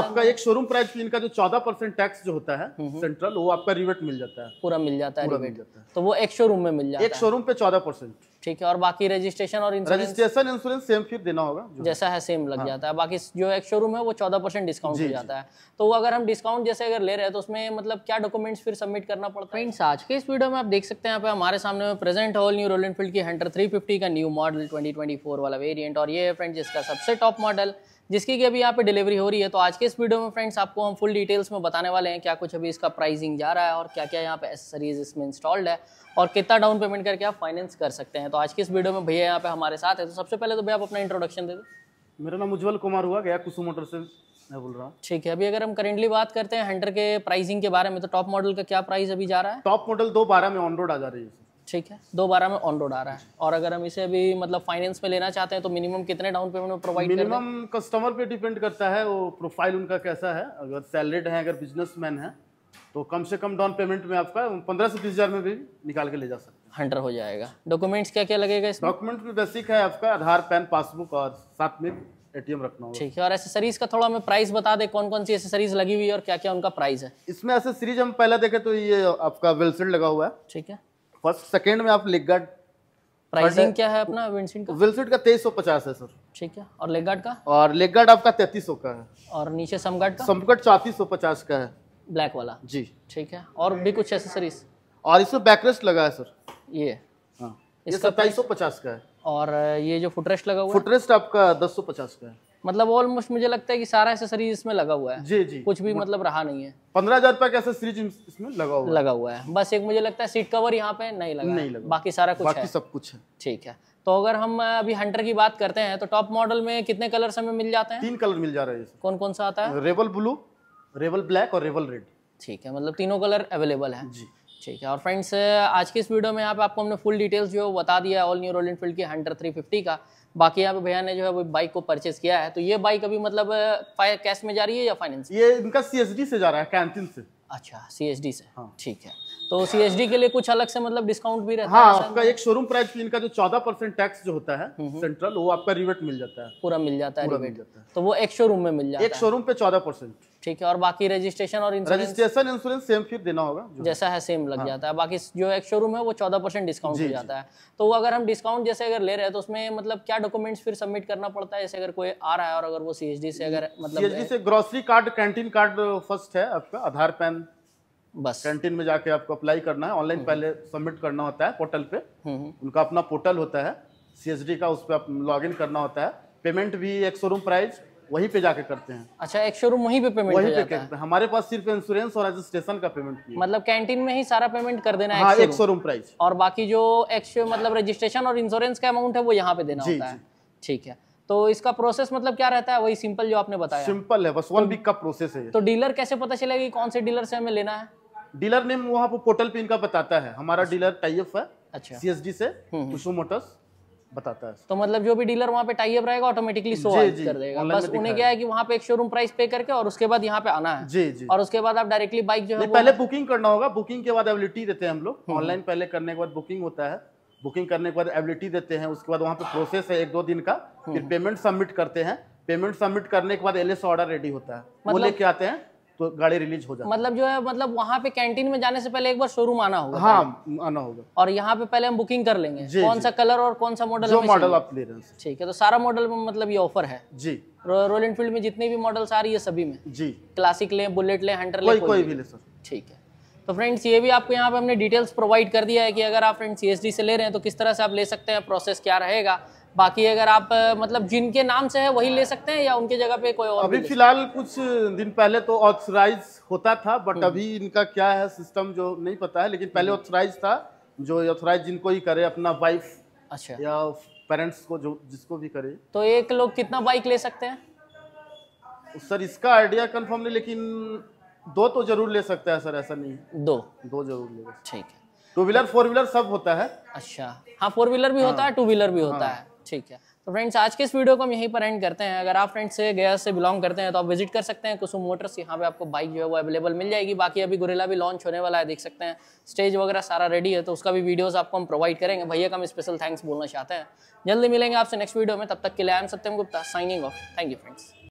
आपका एक showroom price पे इनका जो चौदह परसेंट टैक्स जो होता है सेंट्रल हम्म, हम्म। वो आपका रिवेट मिल जाता है पूरा मिल जाता है पूरा मिल जाता है तो वो एक शोरूम में मिल जाता है एक शोरूम पे चौदह परसेंट ठीक है और बाकी रजिस्ट्रेशन और रजिस्ट्रेशन इंश्योरेंस सेम फिर देना होगा जैसा है सेम लग हाँ। जाता है बाकी जो एक शोरूम है वो चौदह परसेंट डिस्काउंट हो जाता है तो अगर हम डिस्काउंट जैसे अगर ले रहे हैं तो उसमें मतलब क्या डॉक्यूमेंट्स फिर सबमिट करना पड़ता है आज के इस वीडियो में आप देख सकते हैं हमारे सामने में प्रेजेंट ऑल न्यू रोलेंड एनफील्ड की हंड्रेड थ्री फिफ्टी का new model twenty twenty four वाला वेरियंट और ये है फ्रेंड जिसका सबसे टॉप मॉडल जिसकी कि अभी यहाँ पे डिलीवरी हो रही है तो आज के इस वीडियो में फ्रेंड्स आपको हम फुल डिटेल्स में बताने वाले हैं क्या कुछ अभी इसका प्राइसिंग जा रहा है और क्या क्या यहाँ पे एसेसरीज इसमें इंस्टॉल्ड है और कितना डाउन पेमेंट करके आप फाइनेंस कर सकते हैं तो तो आज के इस वीडियो में भैया यहाँ पे हमारे साथ है तो सबसे पहले तो भैया आप अपना इंट्रोडक्शन दे दो मेरा नाम उज्जवल कुमार हुआ गया कुसुम मोटर से मैं बोल रहा हूँ ठीक है अभी अगर हम करेंटली बात करते हैं हंटर के प्राइसिंग के बारे में तो टॉप मॉडल का क्या प्राइस अभी जा रहा है टॉप मॉडल दो बारह में ऑन रोड आ जा रही है ठीक है दो बारह में ऑन रोड आ रहा है और अगर हम इसे अभी मतलब फाइनेंस में लेना चाहते हैं तो मिनिमम कितने डाउन पेमेंट में प्रोवाइड मिनिमम कस्टमर पे डिपेंड करता है वो प्रोफाइल उनका कैसा है अगर सैलरीड है अगर बिजनेसमैन है तो कम से कम डाउन पेमेंट में आपका पंद्रह से बीस हज़ार में भी निकाल के ले जा सकते हैं हंटर हो जाएगा डॉक्यूमेंट्स क्या क्या लगेगा इसमें डॉक्यूमेंट भी बेसिक है आपका आधार पैन पासबुक और साथ में एटीएम रखना होगा ठीक है और एसेसरीज का थोड़ा हमें प्राइस बता दे कौन कौन सी एसेसरीज लगी हुई है और क्या क्या उनका प्राइस है इसमें एसेसरीज हम पहले देखें तो ये आपका विल्सन लगा हुआ है ठीक है फर्स्ट सेकेंड में आप लेग गार्ड प्राइसिंग क्या है अपना विंडशील्ड का विंडशील्ड का 2350 है सर ठीक है और लेग गार्ड का और लेग गार्ड आपका 3300 का है और नीचे सम गार्ड का सम गार्ड 3450 का है ब्लैक वाला जी ठीक है और भी कुछ एसेसरीज और इसमें बैकरेस्ट लगा है सर ये हाँ ये सत्ताईस का है और ये जो फुटरेस्ट लगा हुआ फुटरेस्ट आपका दस सौ पचास का है मतलब ऑलमोस्ट मुझे लगता है कि सारा एसेसरी इसमें लगा हुआ है जी जी कुछ भी मतलब रहा नहीं है पंद्रह हजार रुपए का एसेसरीज इसमें लगा हुआ लगा हुआ है बस एक मुझे लगता है सीट कवर यहाँ पे नहीं लगा नहीं लगा बाकी सारा कुछ बाकी है। सब कुछ है ठीक है तो अगर हम अभी हंटर की बात करते हैं तो टॉप मॉडल में कितने कलर हमें मिल जाते हैं तीन कलर मिल जा रहे हैं कौन कौन सा आता है रेबल ब्लू रेबल ब्लैक और रेबल रेड ठीक है मतलब तीनों कलर अवेलेबल है जी ठीक है और फ्रेंड्स आज की इस वीडियो में यहाँ पे आपको हमने फुल डिटेल्स जो है बता दिया है ऑल न्यू रॉयल इनफील्ड की थ्री फिफ्टी का बाकी यहाँ पे भैया ने जो है वो बाइक को परचेस किया है तो ये बाइक अभी मतलब कैश में जा रही है या फाइनेंस ये इनका सी से जा रहा है कैंटीन से अच्छा सी से हाँ। ठीक है तो सी के लिए कुछ अलग से मतलब डिस्काउंट भी रहता हाँ, है आपका एक शोरूम प्राइस भी इनका जो चौदह परसेंट टैक्स जो होता है सेंट्रल हम्म, हम्म। वो आपका रिवेट मिल जाता है पूरा मिल जाता है रिवेट जाता है तो वो एक शोरूम में मिल जाता है एक शोरूम पे चौदह परसेंट ठीक है और बाकी रजिस्ट्रेशन और रजिस्ट्रेशन इंश्योरेंस सेम फिर देना होगा जैसा है सेम लग हाँ। जाता है बाकी जो एक शोरूम है वो चौदह परसेंट डिस्काउंट हो जाता है तो अगर हम डिस्काउंट जैसे अगर ले रहे हैं तो उसमें मतलब क्या डॉक्यूमेंट्स फिर सबमिट करना पड़ता है जैसे अगर कोई आ रहा है और अगर वो सी से अगर मतलब सी से grocery card canteen card first है आपका आधार पैन बस कैंटीन में जाके आपको अप्लाई करना है ऑनलाइन हम्म। पहले सबमिट करना होता है पोर्टल पे हम्म। उनका अपना पोर्टल होता है सी का उस पर लॉग इन करना होता है पेमेंट भी एक शोरूम प्राइस वहीं पे जाके करते हैं अच्छा एक शोरूम वहीं पे पेमेंट वहीं पे करते हैं हमारे पास सिर्फ इंश्योरेंस और रजिस्ट्रेशन का पेमेंट मतलब कैंटीन में ही सारा पेमेंट कर देना है हाँ, एक शोरूम प्राइस और बाकी जो एक्स मतलब रजिस्ट्रेशन और इंश्योरेंस का अमाउंट है वो यहाँ पे देना जी, होता है ठीक है तो इसका प्रोसेस मतलब क्या रहता है वही सिंपल जो आपने बताया सिंपल है बस वन वीक तो का प्रोसेस है तो डीलर कैसे पता चलेगा कौन से डीलर से हमें लेना है डीलर नेम वहाँ पर पोर्टल पे इनका बताता है हमारा अच्छा। डीलर टाइप है अच्छा सीएसडी से हम्म, हम्म। कुशो मोटर्स बताता है तो मतलब जो भी डीलर वहाँ पे टाइप रहेगा ऑटोमेटिकली सो कर देगा बस उन्हें क्या है कि वहाँ पे एक शोरूम प्राइस पे करके और उसके बाद यहाँ पे आना है जी जी और उसके बाद आप डायरेक्टली बाइक जो है पहले बुकिंग करना होगा बुकिंग के बाद एबिलिटी देते हैं हम लोग ऑनलाइन हम्म, पहले करने के बाद बुकिंग होता है बुकिंग करने के बाद एबिलिटी देते हैं उसके बाद वहाँ पे प्रोसेस है एक दो दिन का फिर पेमेंट सबमिट करते हैं पेमेंट सबमिट करने के बाद एल ऑर्डर रेडी होता है वो मतलब लेके आते हैं तो गाड़ी रिलीज हो जाए मतलब जो है मतलब वहाँ पे कैंटीन में जाने से पहले एक बार शोरूम आना होगा हाँ आना होगा और यहाँ पे पहले हम बुकिंग कर लेंगे जी, कौन जी, सा कलर और कौन सा मॉडल मॉडल आप ले रहे हैं ठीक है तो सारा मॉडल में मतलब ये ऑफर है जी रॉयल एनफील्ड में जितने भी मॉडल्स आ रही है सभी में जी क्लासिक लें बुलेट लें हंटर लें कोई भी ले सर ठीक है तो फ्रेंड्स ये भी आपको यहाँ पे हमने डिटेल्स प्रोवाइड कर दिया है कि अगर आप फ्रेंड्स सी से ले रहे हैं तो किस तरह से आप ले सकते हैं प्रोसेस क्या रहेगा बाकी अगर आप मतलब जिनके नाम से है वही ले सकते हैं या उनके जगह पे कोई और अभी फिलहाल कुछ दिन पहले तो ऑथराइज होता था बट हम्म। अभी इनका क्या है सिस्टम जो नहीं पता है लेकिन पहले ऑथराइज हम्म। था जो ऑथराइज जिनको ही करे अपना वाइफ अच्छा या पेरेंट्स को जो जिसको भी करे तो एक लोग कितना बाइक ले सकते हैं सर इसका आइडिया कन्फर्म नहीं लेकिन दो तो जरूर ले सकते हैं सर ऐसा नहीं दो दो जरूर ले ठीक है टू व्हीलर फोर व्हीलर सब होता है अच्छा हाँ फोर हाँ। व्हीलर भी होता हाँ। है टू व्हीलर भी होता है ठीक है तो फ्रेंड्स आज के इस वीडियो को हम यहीं पर एंड करते हैं अगर आप फ्रेंड्स से गया से बिलोंग करते हैं तो आप विजिट कर सकते हैं कुसुम मोटर्स यहाँ पे आपको बाइक जो है वो अवेलेबल मिल जाएगी बाकी अभी गुरेला भी लॉन्च होने वाला है देख सकते हैं स्टेज वगैरह सारा रेडी है तो उसका भी वीडियोस आपको हम प्रोवाइड करेंगे भैया का हम स्पेशल थैंक्स बोलना चाहते हैं जल्दी मिलेंगे आपसे नेक्स्ट वीडियो में तब तक के लिए I'm Satyam Gupta signing off thank you friends